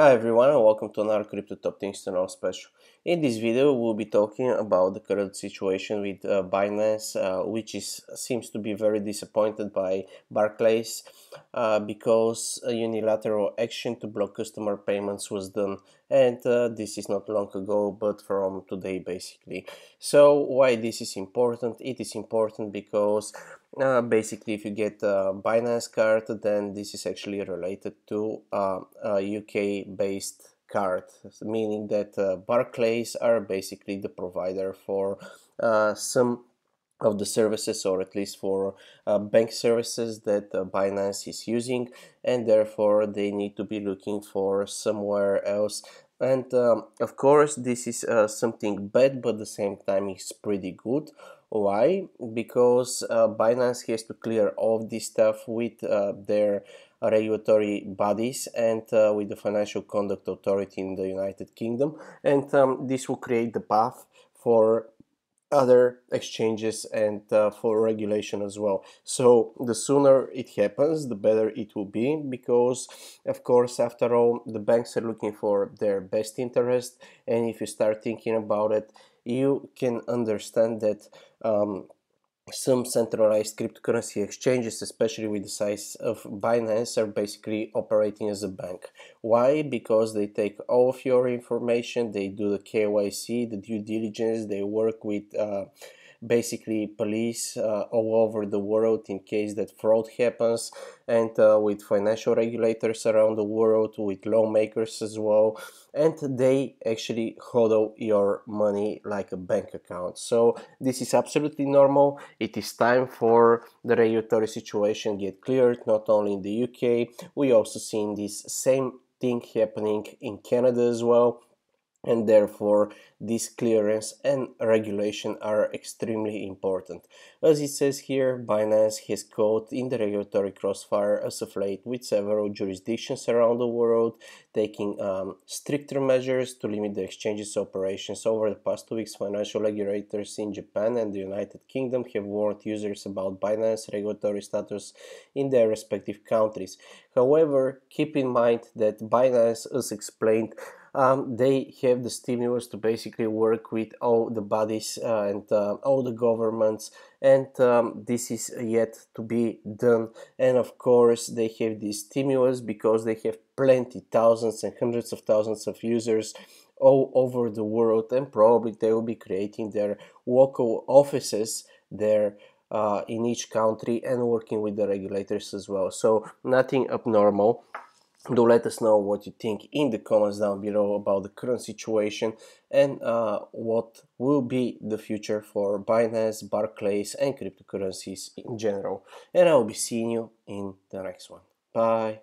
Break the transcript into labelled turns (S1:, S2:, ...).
S1: Hi everyone and welcome to another Crypto Top Things to Know special. In this video we'll be talking about the current situation with uh, Binance uh, which is seems to be very disappointed by Barclays uh, because a unilateral action to block customer payments was done and uh, this is not long ago but from today basically so why this is important it is important because uh, basically if you get a binance card then this is actually related to uh, a uk based card meaning that uh, barclays are basically the provider for uh, some of the services or at least for uh, bank services that uh, Binance is using and therefore they need to be looking for somewhere else and um, of course this is uh, something bad but at the same time it's pretty good why because uh, Binance has to clear all this stuff with uh, their regulatory bodies and uh, with the Financial Conduct Authority in the United Kingdom and um, this will create the path for other exchanges and uh, for regulation as well. So the sooner it happens, the better it will be because of course after all the banks are looking for their best interest and if you start thinking about it you can understand that um, some centralized cryptocurrency exchanges, especially with the size of Binance, are basically operating as a bank. Why? Because they take all of your information, they do the KYC, the due diligence, they work with uh, basically police uh, all over the world in case that fraud happens and uh, with financial regulators around the world with lawmakers as well and they actually huddle your money like a bank account so this is absolutely normal it is time for the regulatory situation get cleared not only in the uk we also seen this same thing happening in canada as well and therefore this clearance and regulation are extremely important. As it says here, Binance has caught in the regulatory crossfire as of late with several jurisdictions around the world taking um, stricter measures to limit the exchange's operations. Over the past two weeks, financial regulators in Japan and the United Kingdom have warned users about Binance regulatory status in their respective countries. However, keep in mind that Binance, as explained, um, they have the stimulus to basically work with all the bodies uh, and uh, all the governments and um, this is yet to be done and of course they have this stimulus because they have plenty thousands and hundreds of thousands of users all over the world and probably they will be creating their local offices there uh, in each country and working with the regulators as well so nothing abnormal do let us know what you think in the comments down below about the current situation and uh, what will be the future for Binance, Barclays and cryptocurrencies in general. And I will be seeing you in the next one. Bye.